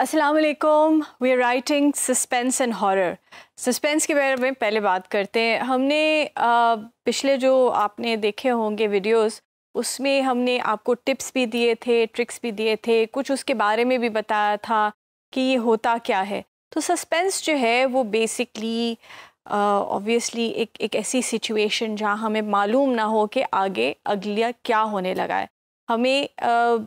Aslam we are writing suspense and horror suspense के बारे में पहले बात करते हैं हमने पिछले जो आपने देखे होंगे वीडियोस उसमें हमने आपको टिप्स भी दिए थे ट्रिक्स भी दिए थे कुछ उसके बारे में भी बताया था कि ये होता क्या है तो सस्पेंस जो है वो बेसिकली ऑब्वियसली एक एक ऐसी सिचुएशन जहाँ हमें मालूम ना हो कि आगे अगलिया क्या होने लगा है हमें uh,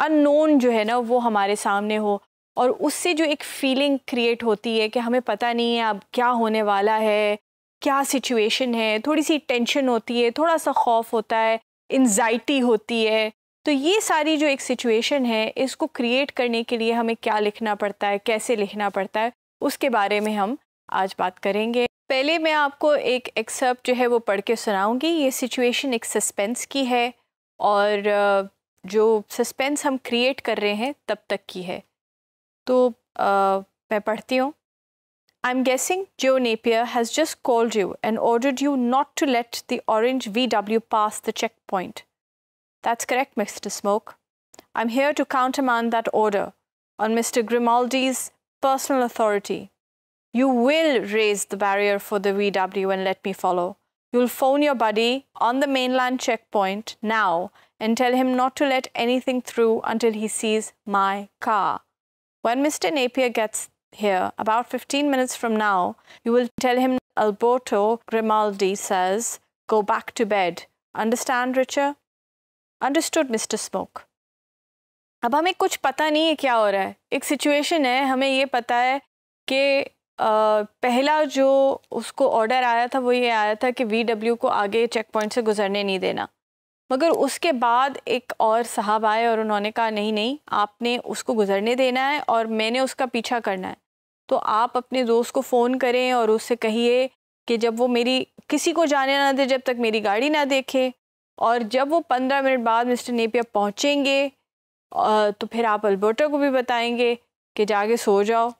अननोन जो है ना वो हमारे सामने हो और उससे जो एक फीलिंग क्रिएट होती है कि हमें पता नहीं है अब क्या होने वाला है क्या सिचुएशन है थोड़ी सी टेंशन होती है थोड़ा सा खौफ होता है इन्जाइटी होती है तो ये सारी जो एक सिचुएशन है इसको क्रिएट करने के लिए हमें क्या लिखना पड़ता है कैसे लिखना पड़ता है उसके बारे में हम आज बात करेंगे पहले मैं आपको एक एक्सेप्ट जो है वो पढ़ के सुनाऊँगी ये सिचुएशन एक सस्पेंस की है और जो सस्पेंस हम क्रिएट कर रहे हैं तब तक की है तो uh, मैं पढ़ती हूँ I'm guessing Joe Napier has just called you and ordered you not to let the orange VW pass the checkpoint. That's correct, Mr. Smoke. I'm here to countermand that order on Mr. Grimaldi's personal authority. You will raise the barrier for the VW and let me follow. You'll phone your buddy on the mainland checkpoint now and tell him not to let anything through until he sees my car. When Mr. Napier gets here, about 15 minutes from now, you will tell him Alberto Grimaldi says, go back to bed. Understand, Richard? Understood, Mr. Smoke. अब हमें कुछ पता नहीं है क्या हो रहा है एक सिचुएशन है हमें ये पता है कि पहला जो उसको ऑर्डर आया था वो ये आया था कि वी को आगे चेक पॉइंट से गुजरने नहीं देना मगर उसके बाद एक और साहब आए और उन्होंने कहा नहीं नहीं आपने उसको गुजरने देना है और मैंने उसका पीछा करना है तो आप अपने दोस्त को फ़ोन करें और उससे कहिए कि जब वो मेरी किसी को जाने ना दे जब तक मेरी गाड़ी ना देखे और जब वो पंद्रह मिनट बाद मिस्टर नेपिया पहुँचेंगे तो फिर आप अल्बर्टो को भी बताएंगे कि जाके सो जाओ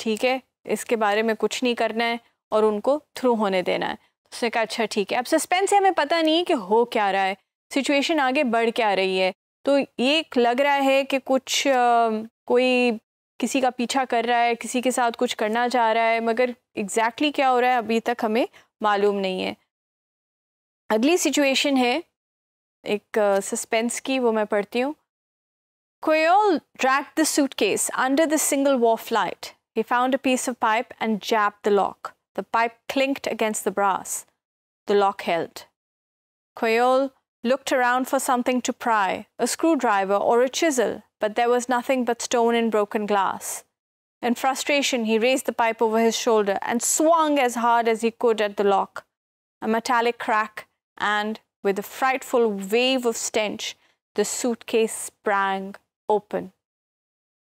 ठीक है इसके बारे में कुछ नहीं करना है और उनको थ्रू होने देना है उसने कहा अच्छा ठीक है अब सस्पेंस है हमें पता नहीं कि हो क्या रहा है सिचुएशन आगे बढ़ क्या रही है तो ये लग रहा है कि कुछ आ, कोई किसी का पीछा कर रहा है किसी के साथ कुछ करना चाह रहा है मगर एग्जैक्टली exactly क्या हो रहा है अभी तक हमें मालूम नहीं है अगली सिचुएशन है एक सस्पेंस की वो मैं पढ़ती हूँ कोयोल ड्रैक the suitcase under the single वॉ flight He found a piece of pipe and jabbed the lock. The pipe clinked against the brass. The lock held. Coyol looked around for something to pry, a screwdriver or a chisel, but there was nothing but stone and broken glass. In frustration, he raised the pipe over his shoulder and swung as hard as he could at the lock. A metallic crack, and with a frightful wave of stench, the suitcase sprang open.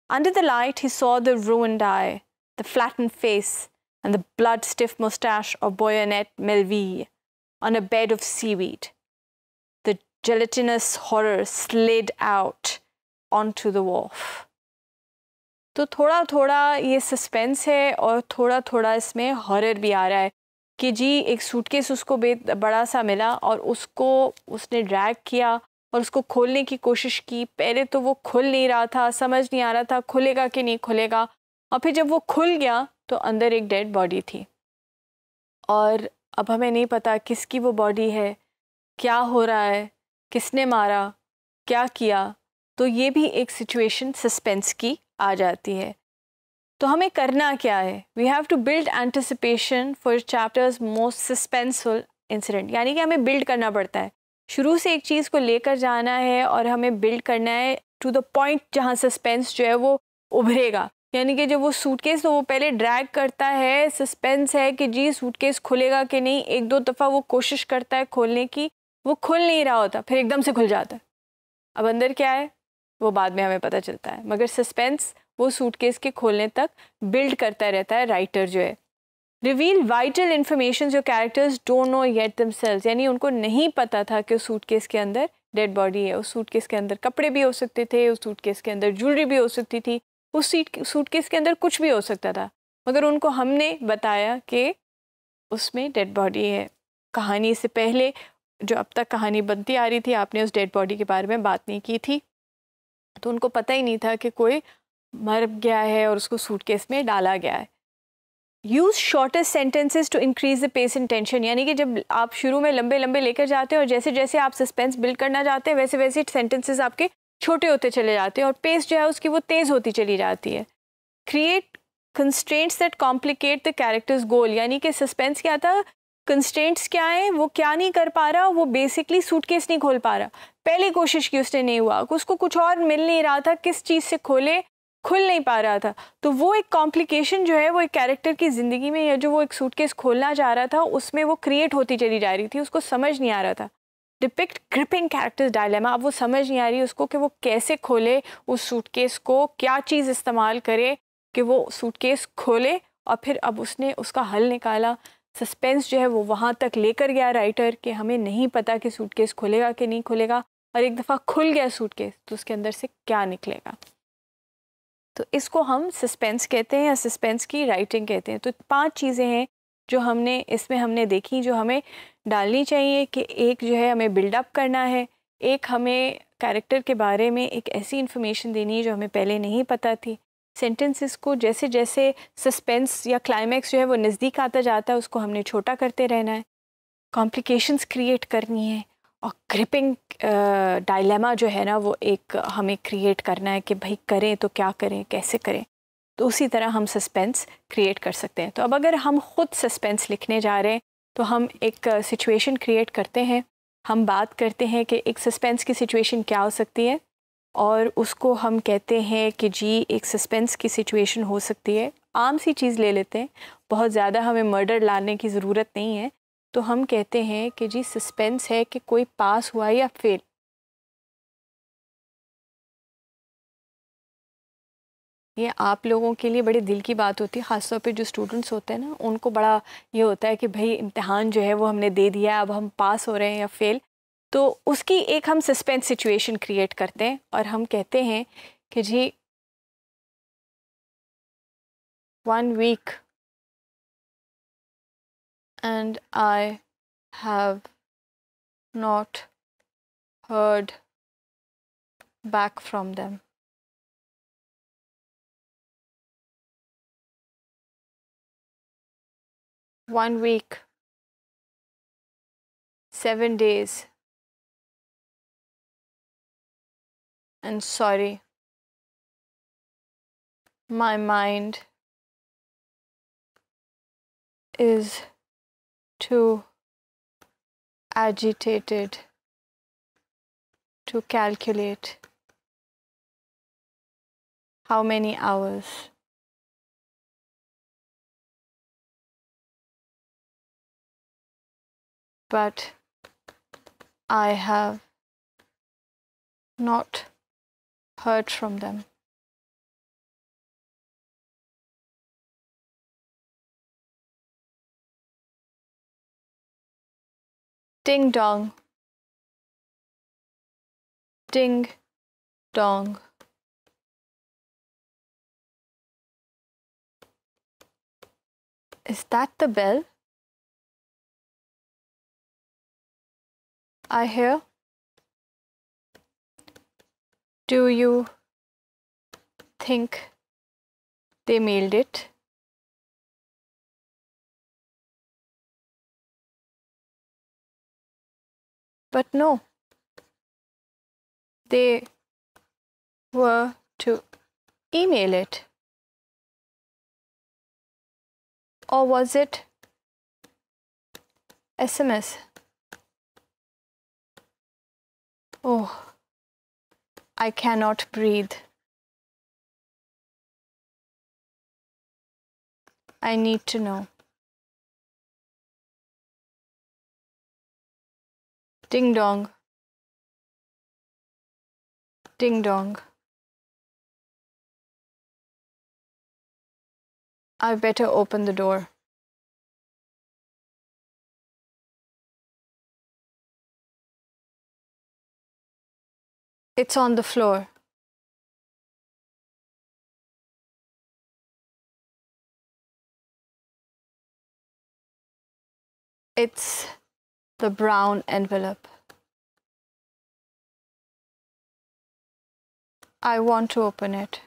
Under the light, he saw the ruined eye, the flattened face, and the blood stiff moustache of Boyonette Melville on a bed of seaweed. The gelatinous horror slid out onto the wharf. तो थोड़ा थोड़ा ये suspense है और थोड़ा थोड़ा इसमें horror भी आ रहा है कि जी एक सूटकेस उसको बड़ा सा मिला और उसको उसने ड्रैग किया और उसको खोलने की कोशिश की पहले तो वो खुल नहीं रहा था समझ नहीं आ रहा था खुलेगा कि नहीं खुलेगा और फिर जब वो खुल गया तो अंदर एक डेड बॉडी थी और अब हमें नहीं पता किसकी वो बॉडी है क्या हो रहा है किसने मारा क्या किया तो ये भी एक सिचुएशन सस्पेंस की आ जाती है तो हमें करना क्या है we have to build anticipation for chapters most suspenseful incident यानी कि हमें बिल्ड करना पड़ता है शुरू से एक चीज़ को लेकर जाना है और हमें बिल्ड करना है टू द पॉइंट जहाँ सस्पेंस जो है वो उभरेगा यानी कि जब वो सूटकेस तो वो पहले ड्रैग करता है सस्पेंस है कि जी सूटकेस खुलेगा कि नहीं एक दो दफ़ा वो कोशिश करता है खोलने की वो खुल नहीं रहा होता फिर एकदम से खुल जाता है अब अंदर क्या है वो बाद में हमें पता चलता है मगर सस्पेंस वो सूटकेस के खोलने तक बिल्ड करता रहता है राइटर जो है रिवील वाइटल इन्फॉर्मेशन जो कैरेक्टर्स डोंट नो येट दम यानी उनको नहीं पता था कि उस सूट केस के अंदर डेड बॉडी है उस सूट केस के अंदर कपड़े भी हो सकते थे उस सूट केस के अंदर ज्वेलरी भी हो सकती थी उस सीट सूट केस के अंदर कुछ भी हो सकता था मगर उनको हमने बताया कि उसमें डेड बॉडी है कहानी से पहले जो अब तक कहानी बनती आ रही थी आपने उस डेड बॉडी के बारे में बात नहीं की थी तो उनको पता ही नहीं था कि कोई मर गया है और उसको सूटकेस में डाला गया है use shortest sentences to increase the pace in tension यानी कि जब आप शुरू में लंबे लंबे लेकर जाते हैं और जैसे जैसे आप सस्पेंस बिल्ड करना चाहते हैं वैसे वैसे सेंटेंसेज आपके छोटे होते चले जाते हैं और पेस जो है उसकी वो तेज़ होती चली जाती है create constants that complicate the characters goal यानी कि सस्पेंस क्या था कंस्टेंट्स क्या है वो क्या नहीं कर पा रहा वो बेसिकली सूटकेस नहीं खोल पा रहा पहली कोशिश की उसने नहीं हुआ उसको कुछ और मिल नहीं रहा था किस चीज़ से खोले खुल नहीं पा रहा था तो वो एक कॉम्प्लिकेशन जो है वो एक कैरेक्टर की ज़िंदगी में या जो वो एक सूटकेस खोलना चाह रहा था उसमें वो क्रिएट होती चली जा रही थी उसको समझ नहीं आ रहा था डिपिक्ट ग्रिपिंग कैरेक्टर्स डायलेमा अब वो समझ नहीं आ रही उसको कि वो कैसे खोले उस सूटकेस को क्या चीज़ इस्तेमाल करे कि वो सूटकेस खोले और फिर अब उसने उसका हल निकाला सस्पेंस जो है वो वहाँ तक लेकर गया राइटर कि हमें नहीं पता कि सूटकेस खुलेगा कि नहीं खुलेगा और एक दफ़ा खुल गया सूटकेस तो उसके अंदर से क्या निकलेगा तो इसको हम सस्पेंस कहते हैं या सस्पेंस की राइटिंग कहते हैं तो पांच चीज़ें हैं जो हमने इसमें हमने देखी जो हमें डालनी चाहिए कि एक जो है हमें बिल्डअप करना है एक हमें कैरेक्टर के बारे में एक ऐसी इन्फॉर्मेशन देनी है जो हमें पहले नहीं पता थी सेंटेंसेस को जैसे जैसे सस्पेंस या क्लाइमैक्स जो है वो नज़दीक आता जाता है उसको हमने छोटा करते रहना है कॉम्प्लिकेशंस क्रिएट करनी है और ग्रिपिंग डायलेमा uh, जो है ना वो एक हमें क्रिएट करना है कि भाई करें तो क्या करें कैसे करें तो उसी तरह हम सस्पेंस क्रिएट कर सकते हैं तो अब अगर हम ख़ुद सस्पेंस लिखने जा रहे हैं तो हम एक सिचुएशन uh, क्रिएट करते हैं हम बात करते हैं कि एक सस्पेंस की सिचुएशन क्या हो सकती है और उसको हम कहते हैं कि जी एक सस्पेंस की सिचुएशन हो सकती है आम सी चीज़ ले लेते हैं बहुत ज़्यादा हमें मर्डर लाने की ज़रूरत नहीं है तो हम कहते हैं कि जी सस्पेंस है कि कोई पास हुआ या फेल ये आप लोगों के लिए बड़े दिल की बात होती है ख़ासतौर पे जो स्टूडेंट्स होते हैं ना उनको बड़ा ये होता है कि भाई इम्तहान जो है वो हमने दे दिया अब हम पास हो रहे हैं या फेल तो उसकी एक हम सस्पेंस सिचुएशन क्रिएट करते हैं और हम कहते हैं कि जी one week and I have not heard back from them. One week, seven days, and sorry, my mind is too agitated to calculate how many hours. But I have not heard from them. Ding dong. Ding dong. Is that the bell? I hear. Do you think they mailed it? But no, they were to email it. Or was it SMS? Oh, I cannot breathe. I need to know. Ding dong. Ding dong. I better open the door. It's on the floor. It's the brown envelope. I want to open it.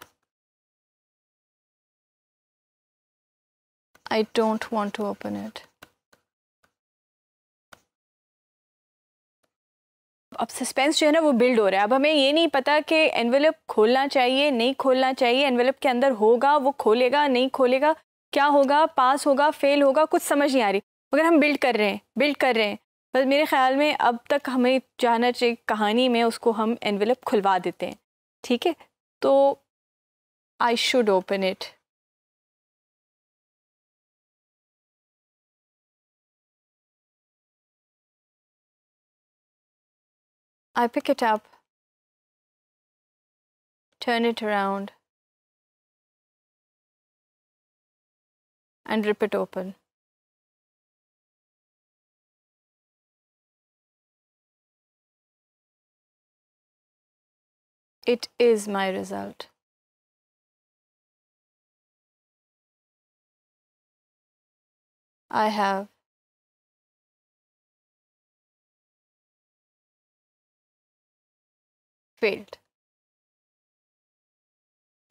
I don't want to open it. अब suspense जो है ना वो build हो रहा है अब हमें ये नहीं पता कि एनवेलप खोलना चाहिए नहीं खोलना चाहिए एनवेलप के अंदर होगा वो खोलेगा नहीं खोलेगा क्या होगा पास होगा फेल होगा कुछ समझ नहीं आ रही मगर हम बिल्ड कर रहे हैं बिल्ड कर रहे हैं पर मेरे ख्याल में अब तक हमें जाना चाहिए कहानी में उसको हम एनवेलप खुलवा देते हैं ठीक है तो I should open it I pick it up turn it around and rip it open It is my result. I have failed.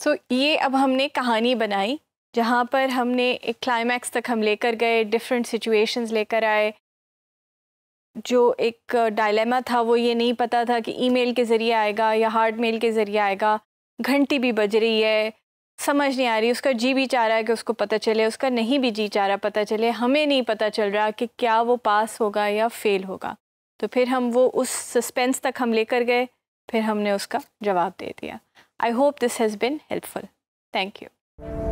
So so, ये अब हमने कहानी बनाई जहाँ पर हमने एक क्लाइमैक्स तक हम लेकर गए डिफरेंट सिचुएशंस लेकर आए जो एक डायलेमा था वो ये नहीं पता था कि ईमेल के ज़रिए आएगा या हार्ड मेल के ज़रिए आएगा घंटी भी बज रही है समझ नहीं आ रही उसका जी भी चाह रहा है कि उसको पता चले उसका नहीं भी जी चाह रहा पता चले हमें नहीं पता चल रहा कि क्या वो पास होगा या फेल होगा तो फिर हम वो उस सस्पेंस तक हम लेकर गए फिर हमने उसका जवाब दे दिया I hope this has been helpful thank you